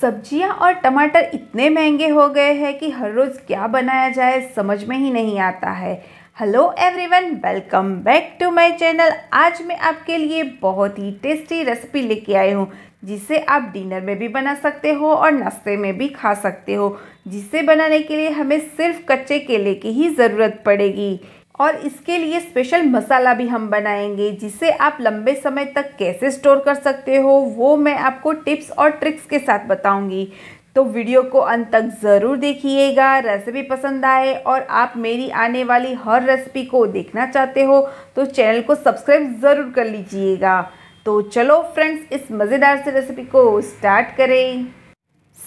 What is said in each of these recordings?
सब्जियां और टमाटर इतने महंगे हो गए हैं कि हर रोज़ क्या बनाया जाए समझ में ही नहीं आता है hello everyone welcome back to my channel आज मैं आपके लिए बहुत ही टेस्टी रेसिपी लेके आई हूँ जिसे आप डिनर में भी बना सकते हो और नाश्ते में भी खा सकते हो जिसे बनाने के लिए हमें सिर्फ कच्चे केले की ही ज़रूरत पड़ेगी और इसके लिए स्पेशल मसाला भी हम बनाएंगे जिसे आप लंबे समय तक कैसे स्टोर कर सकते हो वो मैं आपको टिप्स और ट्रिक्स के साथ बताऊंगी तो वीडियो को अंत तक ज़रूर देखिएगा रेसिपी पसंद आए और आप मेरी आने वाली हर रेसिपी को देखना चाहते हो तो चैनल को सब्सक्राइब ज़रूर कर लीजिएगा तो चलो फ्रेंड्स इस मज़ेदार से रेसिपी को स्टार्ट करें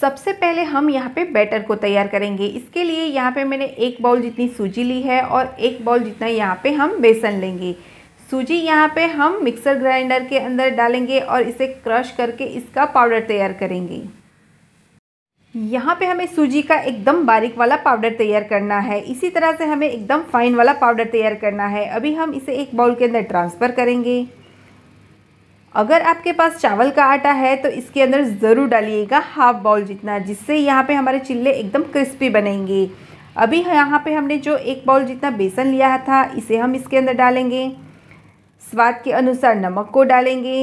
सबसे पहले हम यहाँ पे बैटर को तैयार करेंगे इसके लिए यहाँ पे मैंने एक बाउल जितनी सूजी ली है और एक बाउल जितना यहाँ पे हम बेसन लेंगे सूजी यहाँ पे हम मिक्सर ग्राइंडर के अंदर डालेंगे और इसे क्रश करके इसका पाउडर तैयार करेंगे यहाँ पे हमें सूजी का एकदम बारीक वाला पाउडर तैयार करना है इसी तरह से हमें एकदम फाइन वाला पाउडर तैयार करना है अभी हम इसे एक बाउल के अंदर ट्रांसफ़र करेंगे अगर आपके पास चावल का आटा है तो इसके अंदर ज़रूर डालिएगा हाफ बाउल जितना जिससे यहाँ पे हमारे चिल्ले एकदम क्रिस्पी बनेंगे अभी यहाँ पे हमने जो एक बाउल जितना बेसन लिया था इसे हम इसके अंदर डालेंगे स्वाद के अनुसार नमक को डालेंगे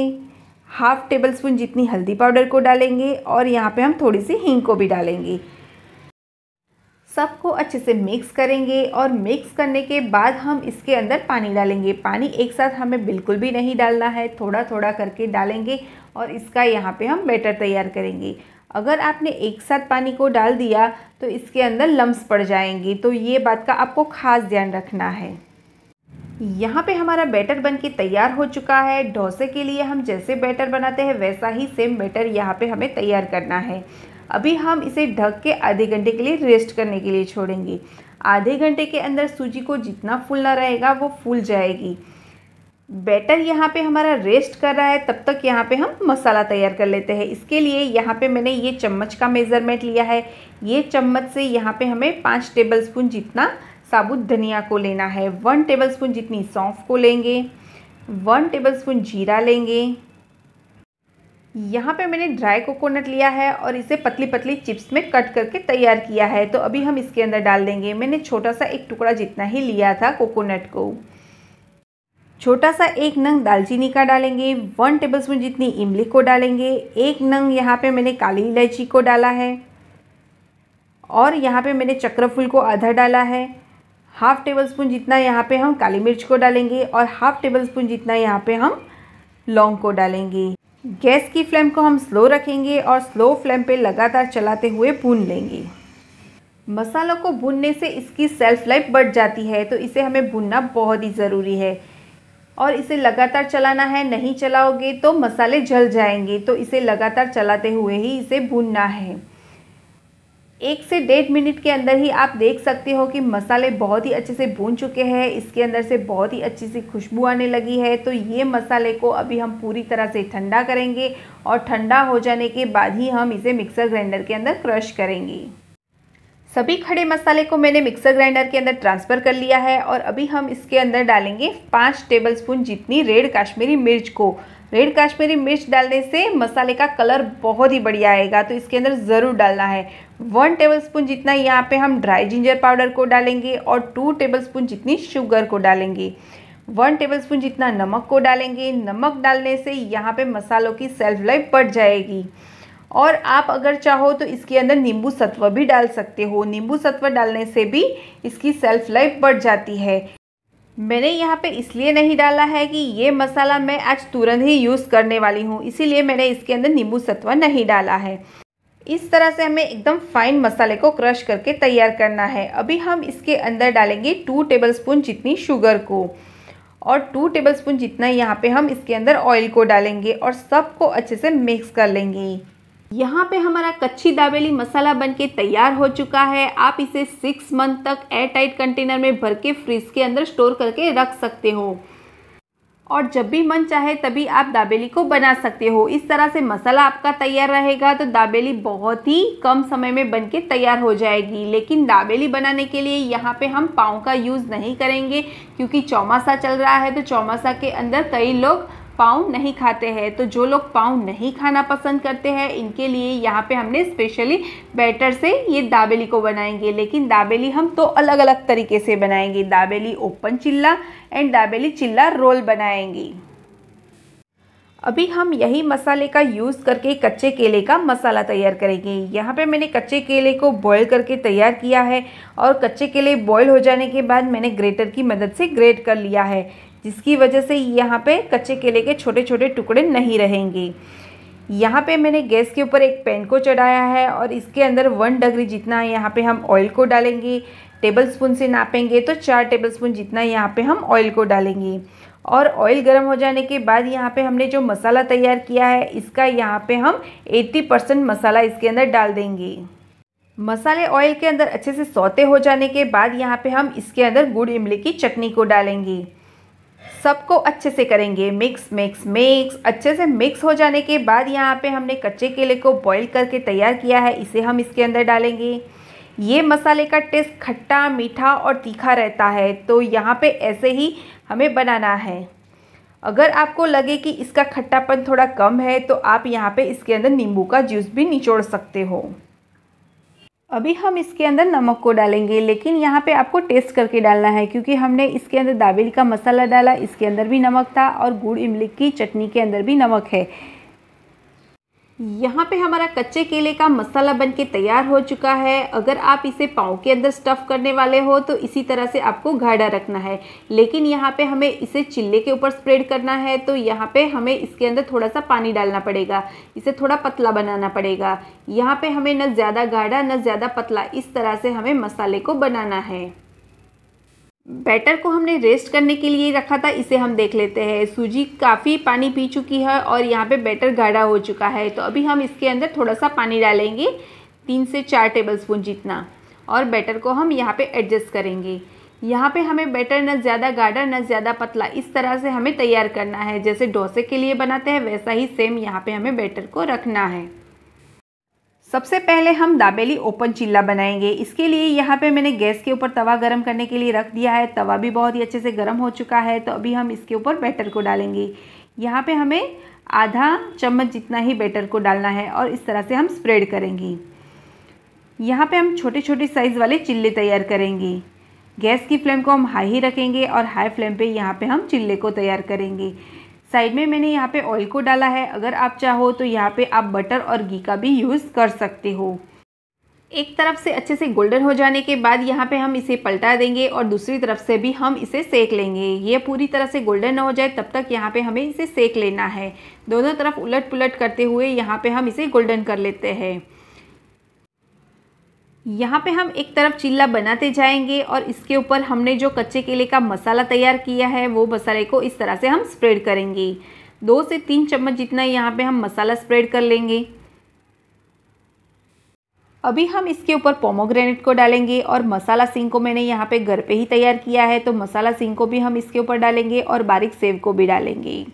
हाफ़ टेबल स्पून जितनी हल्दी पाउडर को डालेंगे और यहाँ पर हम थोड़ी सी हींग को भी डालेंगे सबको अच्छे से मिक्स करेंगे और मिक्स करने के बाद हम इसके अंदर पानी डालेंगे पानी एक साथ हमें बिल्कुल भी नहीं डालना है थोड़ा थोड़ा करके डालेंगे और इसका यहाँ पे हम बैटर तैयार करेंगे अगर आपने एक साथ पानी को डाल दिया तो इसके अंदर लम्स पड़ जाएंगे तो ये बात का आपको खास ध्यान रखना है यहाँ पे हमारा बैटर बनके तैयार हो चुका है डोसे के लिए हम जैसे बैटर बनाते हैं वैसा ही सेम बैटर यहाँ पे हमें तैयार करना है अभी हम इसे ढक के आधे घंटे के लिए रेस्ट करने के लिए छोड़ेंगे आधे घंटे के अंदर सूजी को जितना फूलना रहेगा वो फूल जाएगी बैटर यहाँ पे हमारा रेस्ट कर रहा है तब तक यहाँ पे हम मसाला तैयार कर लेते हैं इसके लिए यहाँ पे मैंने ये चम्मच का मेज़रमेंट लिया है ये चम्मच से यहाँ पे हमें पाँच टेबलस्पून जितना साबुत धनिया को लेना है वन टेबलस्पून जितनी सौंफ को लेंगे वन टेबलस्पून जीरा लेंगे यहाँ पे मैंने ड्राई कोकोनट लिया है और इसे पतली पतली चिप्स में कट करके तैयार किया है तो अभी हम इसके अंदर डाल देंगे मैंने छोटा सा एक टुकड़ा जितना ही लिया था कोकोनट को छोटा सा एक नंग दालचीनी का डालेंगे वन टेबलस्पून जितनी इमली को डालेंगे एक नंग यहाँ पे मैंने काली इलायची को डाला है और यहाँ पे मैंने चक्रफूल को आधा डाला है हाफ़ टेबल स्पून जितना यहाँ पे हम काली मिर्च को डालेंगे और हाफ़ टेबल स्पून जितना यहाँ पे हम लौंग को डालेंगे गैस की फ्लेम को हम स्लो रखेंगे और स्लो फ्लेम पे लगातार चलाते हुए भून लेंगे मसालों को भूनने से इसकी सेल्फ लाइफ बढ़ जाती है तो इसे हमें भूनना बहुत ही ज़रूरी है और इसे लगातार चलाना है नहीं चलाओगे तो मसाले जल जाएंगे तो इसे लगातार चलाते हुए ही इसे भूनना है एक से डेढ़ मिनट के अंदर ही आप देख सकते हो कि मसाले बहुत ही अच्छे से भून चुके हैं इसके अंदर से बहुत ही अच्छी सी खुशबू आने लगी है तो ये मसाले को अभी हम पूरी तरह से ठंडा करेंगे और ठंडा हो जाने के बाद ही हम इसे मिक्सर ग्राइंडर के अंदर क्रश करेंगे सभी खड़े मसाले को मैंने मिक्सर ग्राइंडर के अंदर ट्रांसफ़र कर लिया है और अभी हम इसके अंदर डालेंगे पाँच टेबल जितनी रेड काश्मीरी मिर्च को रेड काश्मीरी मिर्च डालने से मसाले का कलर बहुत ही बढ़िया आएगा तो इसके अंदर ज़रूर डालना है वन टेबलस्पून जितना यहाँ पे हम ड्राई जिंजर पाउडर को डालेंगे और टू टेबलस्पून जितनी शुगर को डालेंगे वन टेबलस्पून जितना नमक को डालेंगे नमक डालने से यहाँ पे मसालों की सेल्फ लाइफ बढ़ जाएगी और आप अगर चाहो तो इसके अंदर नींबू सत्व भी डाल सकते हो नींबू सत्व डालने से भी इसकी सेल्फ लाइफ बढ़ जाती है मैंने यहाँ पे इसलिए नहीं डाला है कि ये मसाला मैं आज तुरंत ही यूज़ करने वाली हूँ इसीलिए मैंने इसके अंदर नींबू सत्वा नहीं डाला है इस तरह से हमें एकदम फाइन मसाले को क्रश करके तैयार करना है अभी हम इसके अंदर डालेंगे टू टेबलस्पून जितनी शुगर को और टू टेबलस्पून जितना यहाँ पे हम इसके अंदर ऑयल को डालेंगे और सबको अच्छे से मिक्स कर लेंगे यहाँ पे हमारा कच्ची दाबेली मसाला बनके तैयार हो चुका है आप इसे सिक्स मंथ तक एयर टाइट कंटेनर में भर के फ्रिज के अंदर स्टोर करके रख सकते हो और जब भी मन चाहे तभी आप दाबेली को बना सकते हो इस तरह से मसाला आपका तैयार रहेगा तो दाबेली बहुत ही कम समय में बनके तैयार हो जाएगी लेकिन दाबेली बनाने के लिए यहाँ पे हम पाँव का यूज़ नहीं करेंगे क्योंकि चौमासा चल रहा है तो चौमासा के अंदर कई लोग पाव नहीं खाते हैं तो जो लोग पाव नहीं खाना पसंद करते हैं इनके लिए यहाँ पे हमने स्पेशली बैटर से ये दाबेली को बनाएंगे लेकिन दाबेली हम तो अलग अलग तरीके से बनाएंगे dabeli open chilla and dabeli chilla roll बनाएंगे अभी हम यही मसाले का यूज़ करके कच्चे केले का मसाला तैयार करेंगे यहाँ पे मैंने कच्चे केले को बॉईल करके तैयार किया है और कच्चे केले बॉईल हो जाने के बाद मैंने ग्रेटर की मदद से ग्रेट कर लिया है जिसकी वजह से यहाँ पे कच्चे केले के छोटे छोटे टुकड़े नहीं रहेंगे यहाँ पे मैंने गैस के ऊपर एक पैन को चढ़ाया है और इसके अंदर वन डिग्री जितना यहाँ पे हम ऑयल को डालेंगे टेबल स्पून से नापेंगे तो चार टेबल स्पून जितना यहाँ पे हम ऑयल को डालेंगे और ऑयल गर्म हो जाने के बाद यहाँ पे हमने जो मसाला तैयार किया है इसका यहाँ पे हम 80 परसेंट मसाला इसके अंदर डाल देंगे मसाले ऑयल के अंदर अच्छे से सौते हो जाने के बाद यहाँ पे हम इसके अंदर गुड़ इमली की चटनी को डालेंगे सबको अच्छे से करेंगे मिक्स मिक्स मिक्स अच्छे से मिक्स हो जाने के बाद यहाँ पे हमने कच्चे केले को बॉईल करके तैयार किया है इसे हम इसके अंदर डालेंगे ये मसाले का टेस्ट खट्टा मीठा और तीखा रहता है तो यहाँ पे ऐसे ही हमें बनाना है अगर आपको लगे कि इसका खट्टापन थोड़ा कम है तो आप यहाँ पर इसके अंदर नींबू का जूस भी निचोड़ सकते हो अभी हम इसके अंदर नमक को डालेंगे लेकिन यहाँ पे आपको टेस्ट करके डालना है क्योंकि हमने इसके अंदर दाबेली का मसाला डाला इसके अंदर भी नमक था और गुड़ इमली की चटनी के अंदर भी नमक है यहाँ पे हमारा कच्चे केले का मसाला बन के तैयार हो चुका है अगर आप इसे पाँव के अंदर स्टफ़ करने वाले हो तो इसी तरह से आपको गाढ़ा रखना है लेकिन यहाँ पे हमें इसे चिल्ले के ऊपर स्प्रेड करना है तो यहाँ पे हमें इसके अंदर थोड़ा सा पानी डालना पड़ेगा इसे थोड़ा पतला बनाना पड़ेगा यहाँ पे हमें न ज़्यादा गाढ़ा न ज़्यादा पतला इस तरह से हमें मसाले को बनाना है बैटर को हमने रेस्ट करने के लिए रखा था इसे हम देख लेते हैं सूजी काफ़ी पानी पी चुकी है और यहाँ पे बैटर गाढ़ा हो चुका है तो अभी हम इसके अंदर थोड़ा सा पानी डालेंगे तीन से चार टेबल स्पून जितना और बैटर को हम यहाँ पे एडजस्ट करेंगे यहाँ पे हमें बैटर न ज़्यादा गाढ़ा न ज़्यादा पतला इस तरह से हमें तैयार करना है जैसे डोसे के लिए बनाते हैं वैसा ही सेम यहाँ पर हमें बैटर को रखना है सबसे पहले हम दाबेली ओपन चिल्ला बनाएंगे इसके लिए यहाँ पे मैंने गैस के ऊपर तवा गरम करने के लिए रख दिया है तवा भी बहुत ही अच्छे से गर्म हो चुका है तो अभी हम इसके ऊपर बैटर को डालेंगे यहाँ पे हमें आधा चम्मच जितना ही बैटर को डालना है और इस तरह से हम स्प्रेड करेंगे यहाँ पे हम छोटे छोटे साइज़ वाले चिल्ले तैयार करेंगे गैस की फ्लेम को हम हाई ही रखेंगे और हाई फ्लेम पर यहाँ पर हम चिल्ले को तैयार करेंगे साइड में मैंने यहाँ पे ऑयल को डाला है अगर आप चाहो तो यहाँ पे आप बटर और घी का भी यूज़ कर सकते हो एक तरफ से अच्छे से गोल्डन हो जाने के बाद यहाँ पे हम इसे पलटा देंगे और दूसरी तरफ से भी हम इसे सेक लेंगे ये पूरी तरह से गोल्डन ना हो जाए तब तक यहाँ पे हमें इसे सेक लेना है दोनों तरफ उलट पुलट करते हुए यहाँ पे हम इसे गोल्डन कर लेते हैं यहाँ पे हम एक तरफ चिल्ला बनाते जाएंगे और इसके ऊपर हमने जो कच्चे केले का मसाला तैयार किया है वो मसाले को इस तरह से हम स्प्रेड करेंगे दो से तीन चम्मच जितना यहाँ पे हम मसाला स्प्रेड कर लेंगे अभी हम इसके ऊपर पोमोग्रेनेट को डालेंगे और मसाला सिंह को मैंने यहाँ पे घर पे ही तैयार किया है तो मसाला सिंह को भी हम इसके ऊपर डालेंगे और बारीक सेव को भी डालेंगे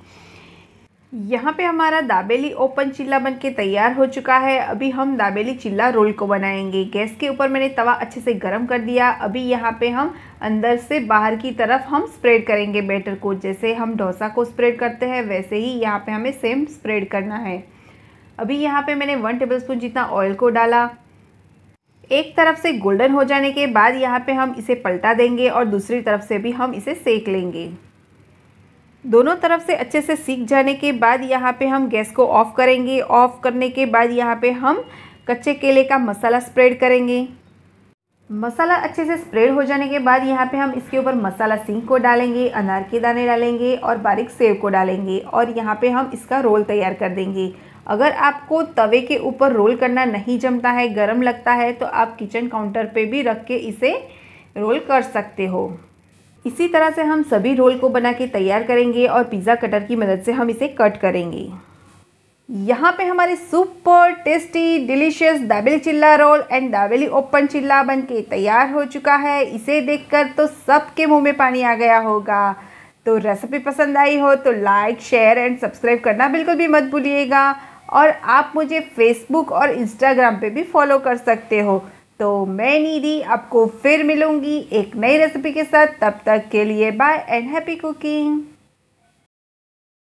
यहाँ पे हमारा दाबेली ओपन चिल्ला बन के तैयार हो चुका है अभी हम दाबेली चिल्ला रोल को बनाएंगे गैस के ऊपर मैंने तवा अच्छे से गर्म कर दिया अभी यहाँ पे हम अंदर से बाहर की तरफ हम स्प्रेड करेंगे बैटर को जैसे हम डोसा को स्प्रेड करते हैं वैसे ही यहाँ पे हमें सेम स्प्रेड करना है अभी यहाँ पर मैंने वन स्पून जितना ऑयल को डाला एक तरफ से गोल्डन हो जाने के बाद यहाँ पर हम इसे पलटा देंगे और दूसरी तरफ से भी हम इसे सेक लेंगे दोनों तरफ से अच्छे से सीख जाने के बाद यहाँ पे हम गैस को ऑफ़ करेंगे ऑफ़ करने के बाद यहाँ पे हम कच्चे केले का मसाला स्प्रेड करेंगे मसाला अच्छे से स्प्रेड हो जाने के बाद यहाँ पे हम इसके ऊपर मसाला सींग को डालेंगे अनार के दाने डालेंगे और बारीक सेव को डालेंगे और यहाँ पे हम इसका रोल तैयार कर देंगे अगर आपको तवे के ऊपर रोल करना नहीं जमता है गर्म लगता है तो आप किचन काउंटर पर भी रख के इसे रोल कर सकते हो इसी तरह से हम सभी रोल को बना के तैयार करेंगे और पिज़्ज़ा कटर की मदद से हम इसे कट करेंगे यहाँ पे हमारे super tasty delicious dabeli chilla role and dabeli open चिल्ला बन के तैयार हो चुका है इसे देखकर तो सबके मुंह में पानी आ गया होगा तो रेसिपी पसंद आई हो तो लाइक शेयर एंड सब्सक्राइब करना बिल्कुल भी मत भूलिएगा और आप मुझे फेसबुक और इंस्टाग्राम पे भी फॉलो कर सकते हो तो मैं निधि आपको फिर मिलूँगी एक नई रेसिपी के साथ तब तक के लिए बाय एंड हैप्पी कुकिंग